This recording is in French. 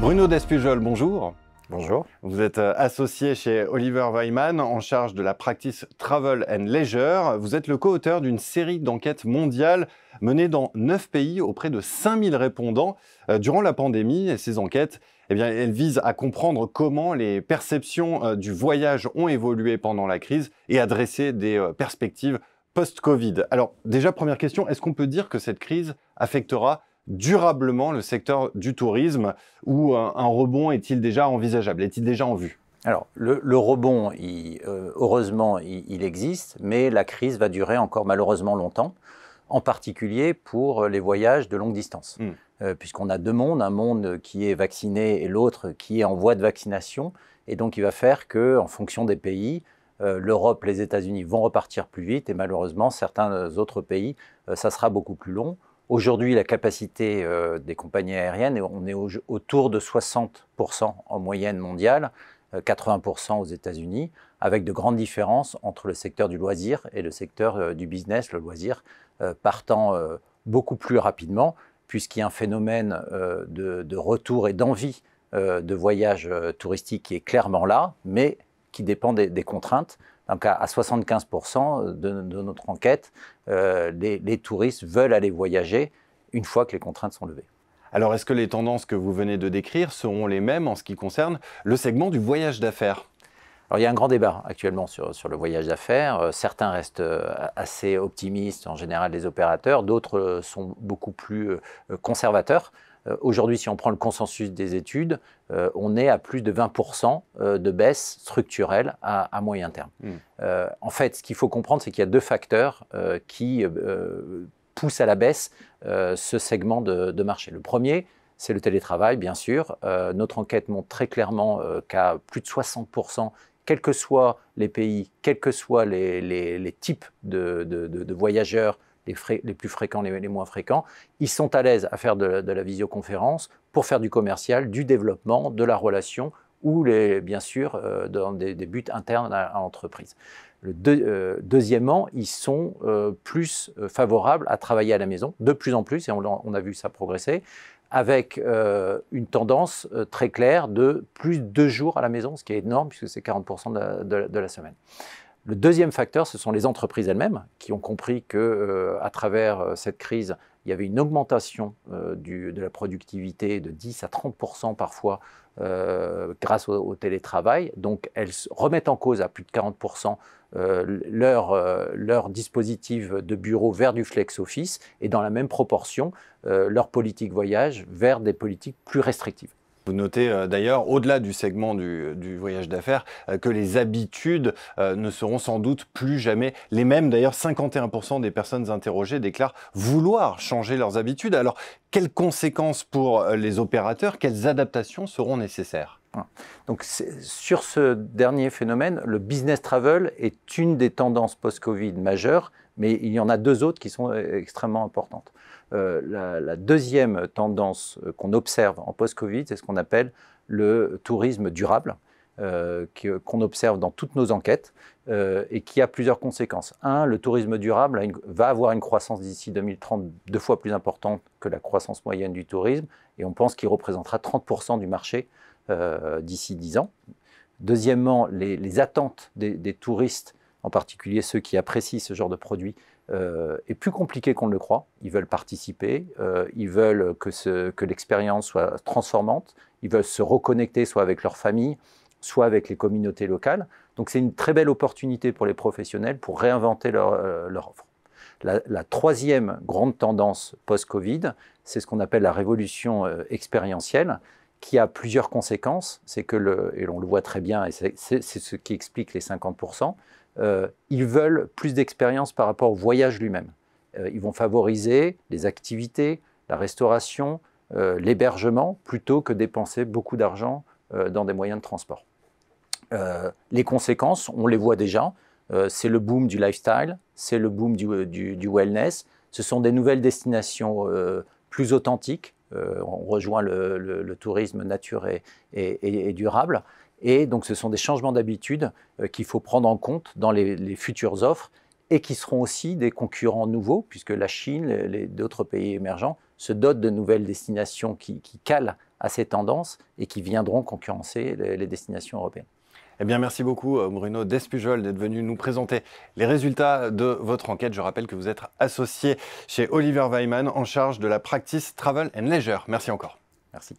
Bruno Despujol, bonjour. Bonjour. Vous êtes euh, associé chez Oliver Weiman, en charge de la practice Travel and Leisure. Vous êtes le co-auteur d'une série d'enquêtes mondiales menées dans 9 pays auprès de 5000 répondants euh, durant la pandémie. ces enquêtes, eh bien, elles visent à comprendre comment les perceptions euh, du voyage ont évolué pendant la crise et à dresser des perspectives post-Covid. Alors déjà, première question, est-ce qu'on peut dire que cette crise affectera durablement le secteur du tourisme ou euh, un, rebond est-il déjà envisageable Est-il déjà en vue alors, le, rebond, euh, heureusement, il, existe, mais la crise va durer encore malheureusement longtemps en particulier pour les voyages de longue distance. Hmm. Euh, puisqu'on a deux mondes, un monde qui est vacciné et l'autre qui est en voie de vaccination. Et donc, il va faire que, en fonction des pays, l'Europe, les États-Unis vont repartir plus vite et malheureusement, certains autres pays, ça sera beaucoup plus long. Aujourd'hui, la capacité euh, des compagnies aériennes, on est autour de 60% en moyenne mondiale, 80% euh, aux États-Unis, avec de grandes différences entre le secteur du loisir et le secteur euh, du business, le loisir partant beaucoup plus rapidement, puisqu'il y a un phénomène de, retour et d'envie de voyage touristique qui est clairement là, mais qui dépend des contraintes. Donc à, 75% euh, de, notre enquête, euh, les, touristes veulent aller voyager une fois que les contraintes sont levées. Alors est-ce que les tendances que vous venez de décrire seront les mêmes en ce qui concerne le segment du voyage d'affaires alors, il y a un grand débat actuellement sur, le voyage d'affaires. Euh, certains restent assez optimistes, en général les opérateurs. D'autres sont beaucoup plus conservateurs. Euh, aujourd'hui, si on prend le consensus des études, euh, on est à plus de 20% euh, de baisse structurelle à, moyen terme. Hmm. en fait, ce qu'il faut comprendre, c'est qu'il y a deux facteurs qui poussent à la baisse ce segment de, marché. Le premier, c'est le télétravail, bien sûr. notre enquête montre très clairement qu'à plus de 60%, quels que soient les pays, quels que soient les, types de voyageurs, les, plus fréquents, les, moins fréquents. Ils sont à l'aise à faire de, la visioconférence pour faire du commercial, du développement, de la relation ou bien sûr euh, dans des, buts internes à, l'entreprise. Euh, deuxièmement, ils sont euh, plus favorables à travailler à la maison, de plus en plus, et on, a vu ça progresser, avec une tendance très claire de plus de deux jours à la maison, ce qui est énorme puisque c'est 40% de la semaine. Le deuxième facteur, ce sont les entreprises elles-mêmes qui ont compris que euh, à travers euh, cette crise, il y avait une augmentation euh, de la productivité de 10 à 30 parfois grâce au, télétravail. Donc elles remettent en cause à plus de 40 leur, leur, dispositif de bureau vers du flex-office et dans la même proportion leur politique voyage vers des politiques plus restrictives. Vous notez euh, d'ailleurs, au-delà du segment du, voyage d'affaires, euh, que les habitudes euh, ne seront sans doute plus jamais les mêmes. D'ailleurs, 51% des personnes interrogées déclarent vouloir changer leurs habitudes. Alors, quelles conséquences pour les opérateurs Quelles adaptations seront nécessaires donc sur ce dernier phénomène, le business travel est une des tendances post-Covid majeures, mais il y en a deux autres qui sont euh, extrêmement importantes. Euh, la, deuxième tendance euh, qu'on observe en post-Covid, c'est ce qu'on appelle le tourisme durable, qu'on observe dans toutes nos enquêtes et qui a plusieurs conséquences. Un, le tourisme durable va avoir une croissance d'ici 2030 deux fois plus importante que la croissance moyenne du tourisme, et on pense qu'il représentera 30% du marché euh, d'ici dix ans. Deuxièmement, les, attentes des, touristes, en particulier ceux qui apprécient ce genre de produit, euh, est plus compliqué qu'on ne le croit. Ils veulent participer, euh, ils veulent que, l'expérience soit transformante, ils veulent se reconnecter soit avec leur famille, soit avec les communautés locales. Donc c'est une très belle opportunité pour les professionnels pour réinventer leur, offre. La, la, troisième grande tendance post-Covid, c'est ce qu'on appelle la révolution expérientielle qui a plusieurs conséquences. C'est que, le, et on le voit très bien, et c'est ce qui explique les 50%, euh, ils veulent plus d'expérience par rapport au voyage lui-même. Euh, ils vont favoriser les activités, la restauration, euh, l'hébergement, plutôt que dépenser beaucoup d'argent dans des moyens de transport. les conséquences, on les voit déjà. c'est le boom du lifestyle, c'est le boom du, wellness. Ce sont des nouvelles destinations plus authentiques, euh, on rejoint le, tourisme naturel et, durable. Et donc, ce sont des changements d'habitude euh, qu'il faut prendre en compte dans les, futures offres et qui seront aussi des concurrents nouveaux, puisque la Chine, et d'autres pays émergents se dotent de nouvelles destinations qui, calent à ces tendances et qui viendront concurrencer les destinations européennes. Eh bien, merci beaucoup euh, Bruno Despujol d'être venu nous présenter les résultats de votre enquête. Je rappelle que vous êtes associé chez Oliver Weiman en charge de la practice Travel and Leisure. Merci encore. Merci.